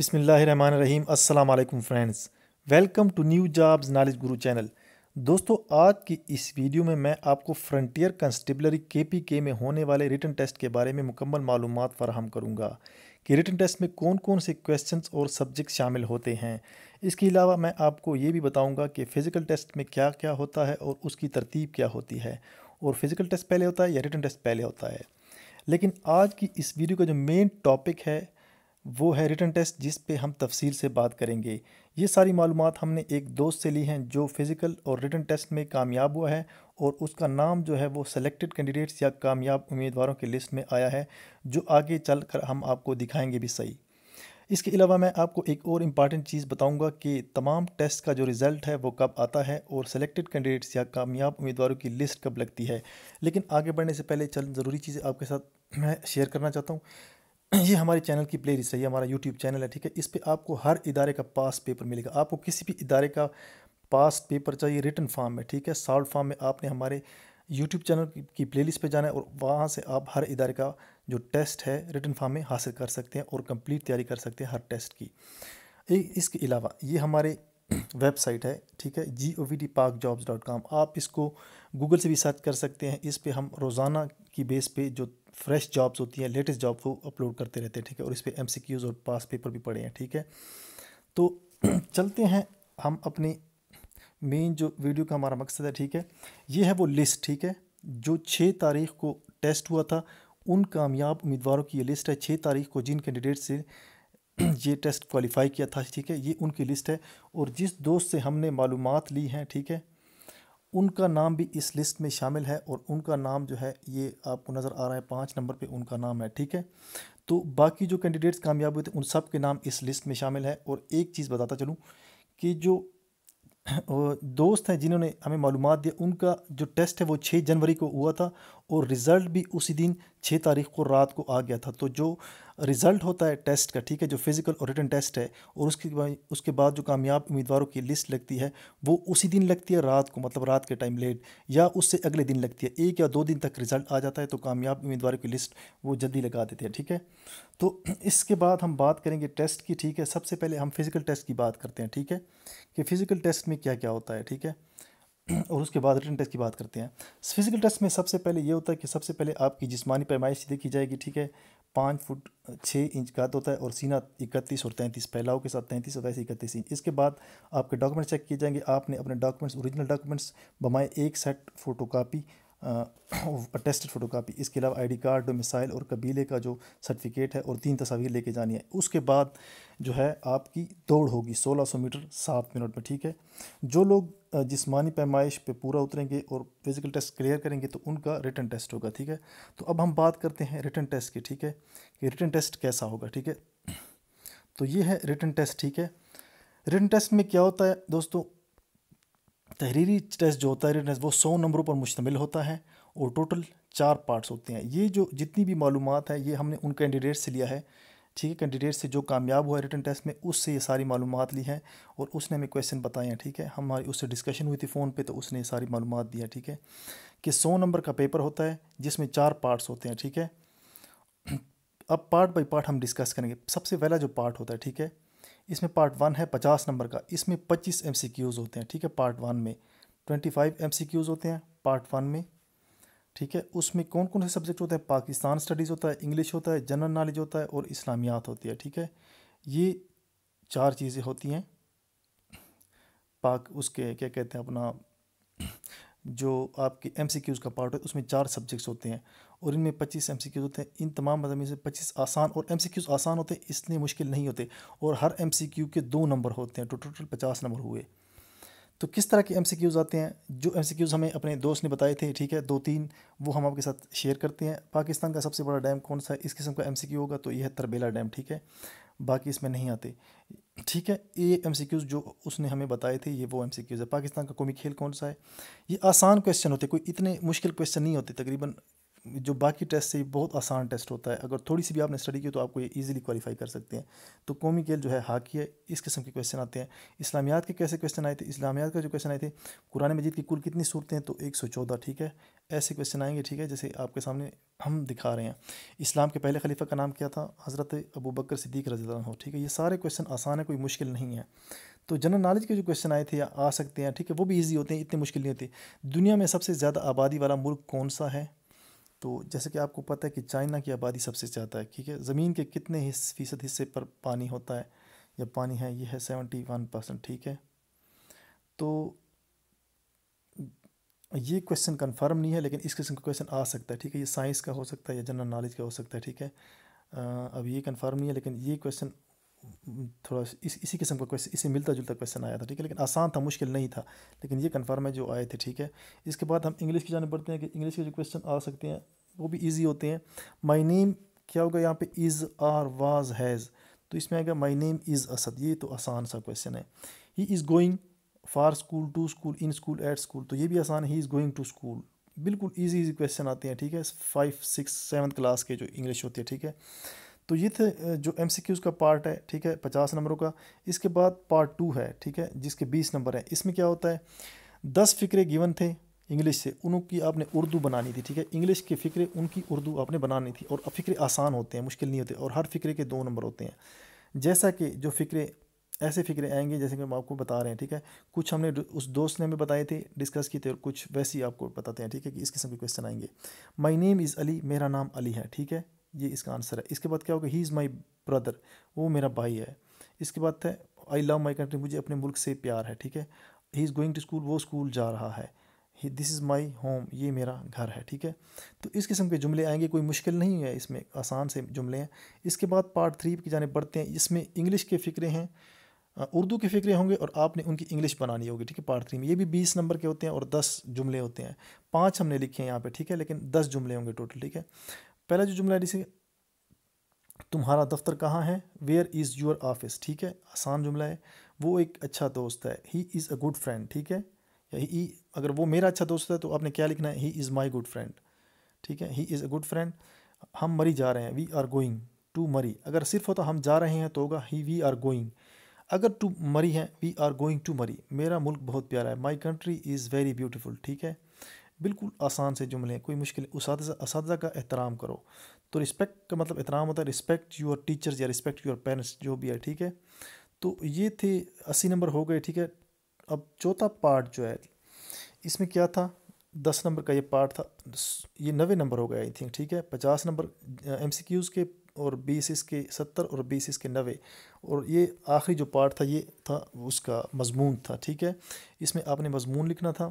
अस्सलाम अल्लाम friends welcome to new jobs knowledge guru channel दोस्तों आज की इस वीडियो में मैं आपको फ्रंटियर कंस्टेबलरी के पी के में होने वाले रिटर्न टेस्ट के बारे में मुकम्मल मालूम फराहम करूँगा कि रिटर्न टेस्ट में कौन कौन से क्वेश्चन और सब्जेक्ट शामिल होते हैं इसके अलावा मैं आपको ये भी बताऊँगा कि फ़िज़िकल टेस्ट में क्या क्या होता है और उसकी तरतीब क्या होती है और फिज़िकल टेस्ट पहले होता है या रिटर्न टेस्ट पहले होता है लेकिन आज की इस वीडियो का जो मेन टॉपिक है वो है रिटर्न टेस्ट जिस पे हम तफसील से बात करेंगे ये सारी मालूम हमने एक दोस्त से ली हैं जो फ़िज़िकल और रिटर्न टेस्ट में कामयाब हुआ है और उसका नाम जो है वो सेलेक्टेड कैंडिडेट्स या कामयाब उम्मीदवारों की लिस्ट में आया है जो आगे चल कर हम आपको दिखाएंगे भी सही इसके अलावा मैं आपको एक और इम्पॉर्टेंट चीज़ बताऊंगा कि तमाम टेस्ट का जो रिज़ल्ट है वो कब आता है और सिलेक्टेड कैंडिडेट्स या कामयाब उम्मीदवारों की लिस्ट कब लगती है लेकिन आगे बढ़ने से पहले चल ज़रूरी चीज़ें आपके साथ मैं शेयर करना चाहता हूँ ये हमारे चैनल की प्ले लिस्ट है ये हमारा यूट्यूब चैनल है ठीक है इस पर आपको हर इदारे का पास पेपर मिलेगा आपको किसी भी इदारे का पास पेपर चाहिए रिटर्न फॉर्म में ठीक है सॉल्व फॉर्म में आपने हमारे यूट्यूब चैनल की लिस्ट पर जाना है और वहाँ से आप हर इदारे का जो टेस्ट है रिटर्न फॉर्म में हासिल कर सकते हैं और कम्प्लीट तैयारी कर सकते हैं हर टेस्ट की इसके अलावा ये हमारे वेबसाइट है ठीक है G O V D Pak jobs dot com आप इसको गूगल से भी सर्च कर सकते हैं इस पर हम रोज़ाना की बेस पे जो फ्रेश जॉब्स होती हैं लेटेस्ट जॉब को अपलोड करते रहते हैं ठीक है और इस पर एम और पास पेपर भी पड़े हैं ठीक है तो चलते हैं हम अपनी मेन जो वीडियो का हमारा मकसद है ठीक है ये है वो लिस्ट ठीक है जो छः तारीख को टेस्ट हुआ था उन कामयाब उम्मीदवारों की ये लिस्ट है छः तारीख को जिन कैंडिडेट से ये टेस्ट क्वालिफाई किया था ठीक है ये उनकी लिस्ट है और जिस दोस्त से हमने मालूम ली हैं ठीक है उनका नाम भी इस लिस्ट में शामिल है और उनका नाम जो है ये आपको नज़र आ रहा है पाँच नंबर पे उनका नाम है ठीक है तो बाकी जो कैंडिडेट्स कामयाब हुए थे उन सब के नाम इस लिस्ट में शामिल है और एक चीज़ बताता चलूँ कि जो दोस्त हैं जिन्होंने हमें मालूम दिया उनका जो टेस्ट है वो छः जनवरी को हुआ था और रिज़ल्ट भी उसी दिन छः तारीख को रात को आ गया था तो जो रिज़ल्ट होता है टेस्ट का ठीक है जो फिज़िकल और रिटर्न टेस्ट है और उसके उसके बाद जो कामयाब उम्मीदवारों की लिस्ट लगती है वो उसी दिन लगती है रात को मतलब रात के टाइम लेट या उससे अगले दिन लगती है एक या दो दिन तक रिज़ल्ट आ जाता है तो कामयाब उम्मीदवारों की लिस्ट वो जल्दी लगा देते हैं ठीक है तो इसके बाद हम बात करेंगे टेस्ट की ठीक है सबसे पहले हम फ़िज़िकल टेस्ट की बात करते हैं ठीक है कि फ़िज़िकल टेस्ट में क्या क्या होता है ठीक है और उसके बाद रिटर्न टेस्ट की बात करते हैं फिजिकल टेस्ट में सबसे पहले ये होता है कि सबसे पहले आपकी जिस्मानी पैमाइश देखी जाएगी ठीक है पाँच फुट छः इंच तो होता है और सीना इकतीस और तैंतीस फैलाव के साथ तैंतीस सताईस इकतीस इंच इसके बाद आपके डॉक्यूमेंट्स चेक किए जाएंगे आपने अपने डॉक्यूमेंट्स ओरिजिनल डॉक्यूमेंट्स बमाए एक सेट फोटोकापी अटेस्टेड कापी इसके अलावा आईडी कार्ड मिसाइल और कबीले का जो सर्टिफिकेट है और तीन तस्वीर लेके जानी है उसके बाद जो है आपकी दौड़ होगी 1600 मीटर सात मिनट में ठीक है जो लोग जिसमानी पैमाइश पे पूरा उतरेंगे और फिज़िकल टेस्ट क्लियर करेंगे तो उनका रिटर्न टेस्ट होगा ठीक है तो अब हम बात करते हैं रिटर्न टेस्ट की ठीक है कि रिटर्न टेस्ट कैसा होगा ठीक है तो ये है रिटर्न टेस्ट ठीक है रिटर्न टेस्ट में क्या होता है दोस्तों तहरीरी टेस्ट जो होता है रिटर्न टेस्ट वो सौ नंबरों पर मुश्तमिल होता है और टोटल चार पार्ट्स होते हैं ये जो जितनी भी मालूम है ये हमने उन कैंडिडेट से लिया है ठीक है कैंडिडेट से जो कामयाब हुआ रिटर्न टेस्ट में उससे ये सारी मालूम ली हैं और उसने हमें क्वेश्चन बताए हैं ठीक है हमारी उससे डिस्कशन हुई थी फ़ोन पे तो उसने ये सारी मालूम दी है ठीक है कि सौ नंबर का पेपर होता है जिसमें चार पार्ट्स होते हैं ठीक है अब पार्ट बाई पार्ट हम डिस्कस करेंगे सबसे पहला जो पार्ट होता है ठीक है इसमें पार्ट वन है पचास नंबर का इसमें पच्चीस एम होते हैं ठीक है पार्ट वन में ट्वेंटी फाइव एम होते हैं पार्ट वन में ठीक है उसमें कौन कौन से सब्जेक्ट होते हैं पाकिस्तान स्टडीज़ होता है इंग्लिश होता है जनरल नॉलेज होता है और इस्लामियात होती है ठीक है ये चार चीज़ें होती हैं पाक उसके क्या कहते हैं अपना जो आपके एम सी क्यूज़ का पार्ट है उसमें चार सब्जेक्ट्स होते हैं और इनमें पच्चीस एम सी क्यूज़ होते हैं इन तमाम मजामी से पच्चीस आसान और एम सी क्यूज़ आसान होते हैं इसलिए मुश्किल नहीं होते और हर एम सी क्यू के दो नंबर होते हैं टोटल तो टोटल पचास नंबर हुए तो किस तरह के एम आते हैं जो एम हमें अपने दोस्त ने बताए थे ठीक है दो तीन वो हम आपके साथ शेयर करते हैं पाकिस्तान का सबसे बड़ा डैम कौन सा है इस किस्म का एम होगा तो यह है तरबेला डैम ठीक है बाकी इसमें नहीं आते ठीक है ये एम जो उसने हमें बताए थे ये वो एम है पाकिस्तान का कौमी खेल कौन सा है ये आसान क्वेश्चन होते कोई इतने मुश्किल क्वेश्चन नहीं होते तकरीबन जो बाकी टेस्ट से बहुत आसान टेस्ट होता है अगर थोड़ी सी भी आपने स्टडी की तो आपको ये ईजिली क्वालिफाई कर सकते हैं तो कौमी खेल जो है हाकी है इस किस्म के क्वेश्चन आते हैं इस्लामियात के कैसे क्वेश्चन आए थे इस्लामियात का जो क्वेश्चन आए थे कुरान मजीद की कुल कितनी सूरतें हैं तो एक सौ चौदह ठीक है ऐसे क्वेश्चन आएंगे ठीक है जैसे आपके सामने हम दिखा रहे हैं इस्लाम के पहले खलीफा का नाम क्या था हज़रत अबू बकर सिद्दीक रजी हो ठीक है ये सारे क्वेश्चन आसान है कोई मुश्किल नहीं है तो जनरल नॉलेज के जो क्वेश्चन आए थे या आ सकते हैं ठीक है वो भी ईजी होते हैं इतने मुश्किल नहीं होते दुनिया में सबसे ज़्यादा आबादी वाला मुल्क कौन सा है तो जैसे कि आपको पता है कि चाइना की आबादी सबसे ज़्यादा है ठीक है ज़मीन के कितने हिस, फीसद हिस्से पर पानी होता है या पानी है यह है सेवेंटी वन परसेंट ठीक है तो ये क्वेश्चन कंफर्म नहीं है लेकिन इस किस्म का क्वेश्चन आ सकता है ठीक है ये साइंस का हो सकता है या जनरल नॉलेज का हो सकता है ठीक है अब ये कंफर्म नहीं है लेकिन ये क्वेश्चन थोड़ा इस इसी किस्म का क्वेश्चन इसे मिलता जुलता क्वेश्चन आया था ठीक है लेकिन आसान था मुश्किल नहीं था लेकिन ये कन्फर्म है जो आए थे ठीक है इसके बाद हम इंग्लिश की जाने बढ़ते हैं कि इंग्लिश के जो क्वेश्चन आ सकते हैं वो भी ईजी होते हैं माई नेम क्या होगा यहाँ पे इज़ आर वाज हैज़ तो इसमें आएगा माई नेम इज़ असद ये तो आसान सा क्वेश्चन है he is going for school to school in school at school तो ये भी आसान है he is going to school बिल्कुल ईजी ईजी क्वेश्चन आते हैं ठीक है फाइव सिक्स सेवन्थ क्लास के जो इंग्लिश होती है ठीक है तो ये थे जो एम का पार्ट है ठीक है पचास नंबरों का इसके बाद पार्ट टू है ठीक है जिसके बीस नंबर हैं इसमें क्या होता है दस फ़िक्रे गिवन थे इंग्लिश से उनकी आपने उर्दू बनानी थी ठीक है इंग्लिश के फ़िक्रे उनकी उर्दू आपने बनानी थी और फ़िक्रे आसान होते हैं मुश्किल नहीं होते और हर फ़िक्रे के दो नंबर होते हैं जैसा कि जो फ़िक्रे ऐसे फ़िक्रे आएंगे जैसे कि हम आपको बता रहे हैं ठीक है कुछ हमने उस दोस्त ने हमें बताए थे डिस्कस किए थे और कुछ वैसे ही आपको बताते हैं ठीक है कि इस किस्म के क्वेश्चन आएंगे माई नेम इज़ अली मेरा नाम अली है ठीक है ये इसका आंसर है इसके बाद क्या होगा ही इज़ माई ब्रदर वो मेरा भाई है इसके बाद है आई लव माई कंट्री मुझे अपने मुल्क से प्यार है ठीक है he is going to school वो स्कूल जा रहा है दिस इज़ माई होम ये मेरा घर है ठीक है तो इस किस्म के जुमले आएंगे कोई मुश्किल नहीं है इसमें आसान से जुमले हैं इसके बाद पार्ट थ्री की जाने बढ़ते हैं इसमें इंग्लिश के फ़िक्रे हैं उर्दू के फ़िक्रे होंगे और आपने उनकी इंग्लिश बनानी होगी ठीक है पार्ट थ्री में ये भी बीस नंबर के होते हैं और दस जुमले होते हैं पाँच हमने लिखे हैं यहाँ पर ठीक है लेकिन दस जुमले होंगे टोटल ठीक है पहला जो जुमला है इसे तुम्हारा दफ्तर कहाँ है वेयर इज़ योर ऑफिस ठीक है आसान जुमला है वो एक अच्छा दोस्त है he is a good friend ठीक है ही अगर वो मेरा अच्छा दोस्त है तो आपने क्या लिखना है he is my good friend ठीक है he is a good friend हम मरी जा रहे हैं वी आर गोइंग टू मरी अगर सिर्फ होता तो हम जा रहे हैं तो होगा ही वी आर गोइंग अगर टू मरी है वी आर गोइंग टू मरी मेरा मुल्क बहुत प्यारा है my country is very beautiful ठीक है बिल्कुल आसान से जुमले हैं कोई मुश्किल उस का एहतराम करो तो रिस्पेक्ट का मतलब एहतराम होता है रिस्पेक्ट यूर टीचर्स या रिस्पेक्ट यूर पेरेंट्स जो भी है ठीक है तो ये थे अस्सी नंबर हो गए ठीक है अब चौथा पार्ट जो है इसमें क्या था दस नंबर का ये पार्ट था ये नवे नंबर हो गए आई थिंक ठीक है पचास नंबर एम सी क्यूज़ के और बीस के सत्तर और बीस के नवे और ये आखिरी जो पार्ट था ये था उसका मजमून था ठीक है इसमें आपने मजमून लिखना था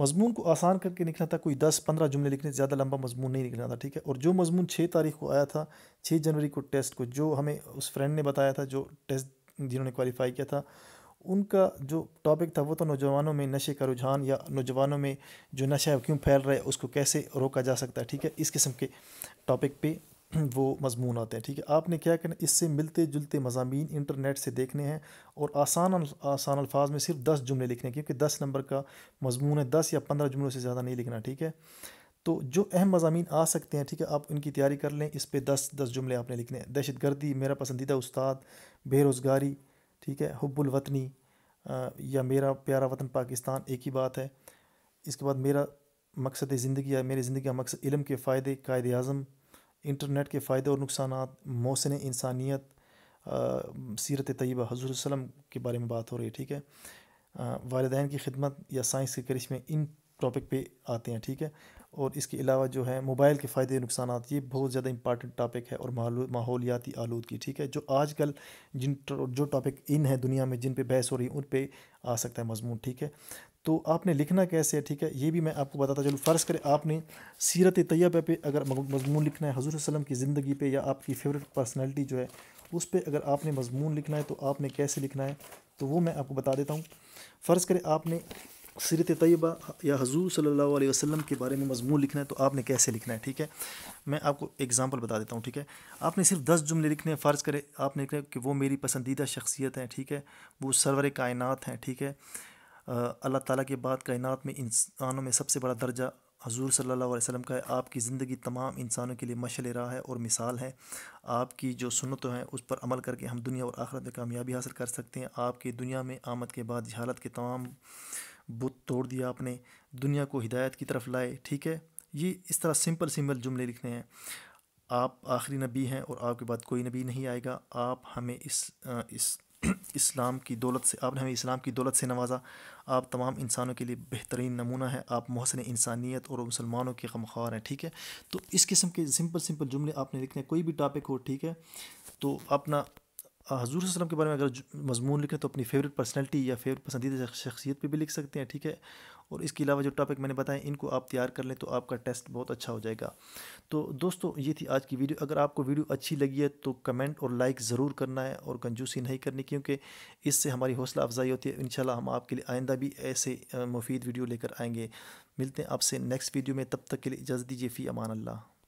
मजमून को आसान करके निकला था कोई दस पंद्रह जुमले लिखने ज़्यादा लंबा मजमून नहीं निकला था ठीक है और जो मजमून छः तारीख को आया था छः जनवरी को टेस्ट को जो हमें उस फ्रेंड ने बताया था जो टेस्ट जिन्होंने क्वालिफाई किया था उनका जो टॉपिक था वो तो नौजवानों में नशे का रुझान या नौजवानों में जो नशा है क्यों फैल रहा है उसको कैसे रोका जा सकता है ठीक है इस किस्म के टॉपिक पे वो मजमून आते हैं ठीक है आपने क्या करना इससे मिलते जुलते मजामी इंटरनेट से देखने हैं और आसान आसान अल्फाज में सिर्फ दस जुमले लिखने क्योंकि दस नंबर का मजमून है दस या पंद्रह जुमलों से ज़्यादा नहीं लिखना ठीक है तो जो अहम मजामी आ सकते हैं ठीक है आप इनकी तैयारी कर लें इस पर दस दस जुमले आपने लिखने हैं दहशत गर्दी मेरा पसंदीदा उस्ताद बेरोज़गारी ठीक है हब्बुलवतनी या मेरा प्यारा वतन पाकिस्तान एक ही बात है इसके बाद मेरा मकसद ज़िंदगी या मेरी ज़िंदगी का मकसद इलम के फ़ायदे कायद अज़म इंटरनेट के फ़ायदे और नुकसान मौसन इंसानियत सीरत तयबा हजूर वसम के बारे में बात हो रही है ठीक है वालदान की खिदमत या साइंस के करिश में इन टॉपिक पे आते हैं ठीक है और इसके अलावा जो है मोबाइल के फ़ायदे नुकसान ये बहुत ज़्यादा इंपॉर्टेंट टॉपिक है और माहौलियाती आलूदगी ठीक है जो आज कल जिन जो टॉपिक इन है दुनिया में जिन पे बहस हो रही है उन पे आ सकता है मजमून ठीक है तो आपने लिखना कैसे है ठीक है ये भी मैं आपको बताता चलूँ फ़र्ज़ करें आपने सीरत तैयबा पे अगर मजमून लिखना है हजूर वसलम की ज़िंदगी पे या आपकी फेवरेट पर्सनैलिटी जो है उस पर अगर आपने मजमून लिखना है तो आपने कैसे लिखना है तो वो मैं आपको बता देता हूँ फ़र्ज़ करें आपने सीरत तयबा या हजूर सल्ला वसलम के बारे में मजमून लिखना है तो आपने कैसे लिखना है ठीक है मैं आपको एग्ज़ाम्पल बता देता हूँ ठीक है आपने सिर्फ दस जुमले लिखने हैं फ़र्ज़ करें आपने लिखना है कि वो मेरी पसंदीदा शख्सियत हैं ठीक है वो सरवर कायनत हैं ठीक है अल्लाह ताला के बाद कायनात में इंसानों में सबसे बड़ा दर्जा हजूर सल्ला वसम का है आपकी ज़िंदगी तमाम इंसानों के लिए मशल रहा है और मिसाल है आपकी जो सुनत हैं उस पर अमल करके हम दुनिया और आखरत में कामयाबी हासिल कर सकते हैं आपकी दुनिया में आमद के बाद जहालत के तमाम बुत तोड़ दिया आपने दुनिया को हिदायत की तरफ लाए ठीक है ये इस तरह सिंपल सिंपल जुमले लिखने हैं आप आखिरी नबी हैं और आपके बाद कोई नबी नहीं आएगा आप हमें इस इस इस्लाम की दौलत से आपने हमें इस्लाम की दौलत से नवाजा आप तमाम इंसानों के लिए बेहतरीन नमूना है आप महसन इंसानियत और मुसलमानों के गमखार हैं ठीक है तो इस किस्म के सिंपल सिंपल जुमले आपने लिखने कोई भी टॉपिक हो ठीक है तो अपना हजूर वसलम के बारे में अगर मजमून लिखें तो अपनी फेवरेट पर्सनैलिटी या फेवरेट पसंदीदा शख्सियत पर भी लिख सकते हैं ठीक है और इसके अलावा जो टॉपिक मैंने बताया इनको आप तैयार कर लें तो आपका टेस्ट बहुत अच्छा हो जाएगा तो दोस्तों ये थी आज की वीडियो अगर आपको वीडियो अच्छी लगी है तो कमेंट और लाइक ज़रूर करना है और कंजूसी नहीं करनी क्योंकि इससे हमारी हौसला अफजाई होती है इन हम आपके लिए आइंदा भी ऐसे मुफीद वीडियो लेकर आएँगे मिलते हैं आपसे नेक्स्ट वीडियो में तब तक के लिए इजाज़त दीजिए फ़ी अमान अल्लाह